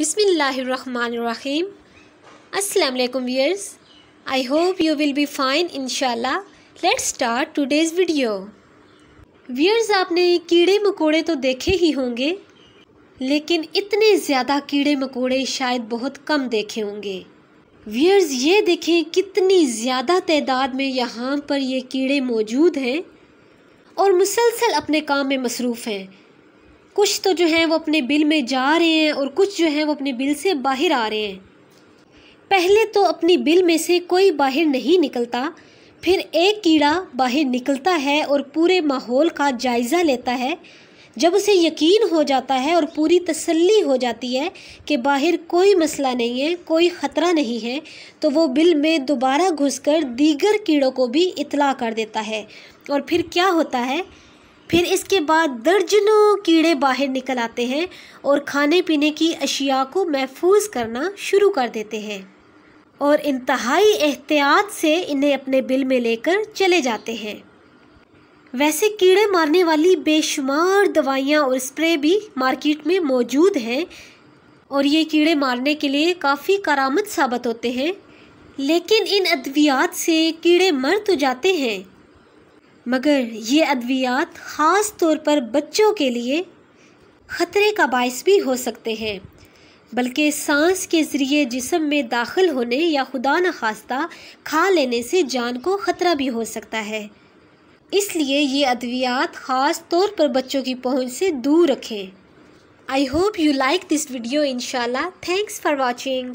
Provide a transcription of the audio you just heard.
बिसमीम Assalamualaikum viewers I hope you will be fine inshallah let's start today's video viewers आपने कीड़े मकोड़े तो देखे ही होंगे लेकिन इतने ज़्यादा कीड़े मकोड़े शायद बहुत कम देखे होंगे viewers ये देखें कितनी ज़्यादा तादाद में यहाँ पर ये कीड़े मौजूद हैं और मुसलसल अपने काम में मसरूफ़ हैं कुछ तो जो हैं वो अपने बिल में जा रहे हैं और कुछ जो हैं वो अपने बिल से बाहर आ रहे हैं पहले तो अपनी बिल में से कोई बाहर नहीं निकलता फिर एक कीड़ा बाहर निकलता है और पूरे माहौल का जायज़ा लेता है जब उसे यकीन हो जाता है और पूरी तसल्ली हो जाती है कि बाहर कोई मसला नहीं है कोई ख़तरा नहीं है तो वो बिल में दोबारा घुसकर दीगर कीड़ों को भी इतला कर देता है और फिर क्या होता है फिर इसके बाद दर्जनों कीड़े बाहर निकल आते हैं और खाने पीने की अशिया को महफूज करना शुरू कर देते हैं और इंतहाई एहतियात से इन्हें अपने बिल में लेकर चले जाते हैं वैसे कीड़े मारने वाली बेशुमार दवाइयाँ और स्प्रे भी मार्केट में मौजूद हैं और ये कीड़े मारने के लिए काफ़ी करामद साबित होते हैं लेकिन इन अद्वियात से कीड़े मर तो जाते हैं मगर ये अद्वियात ख़ास तौर पर बच्चों के लिए ख़तरे का बायस भी हो सकते हैं बल्कि सांस के ज़रिए जिसम में दाखिल होने या खुदा न खास्ता खा लेने से जान को ख़तरा भी हो सकता है इसलिए ये अद्वियात ख़ास तौर पर बच्चों की पहुंच से दूर रखें I hope you like this video इनशाला थैंक्स फॉर वॉचिंग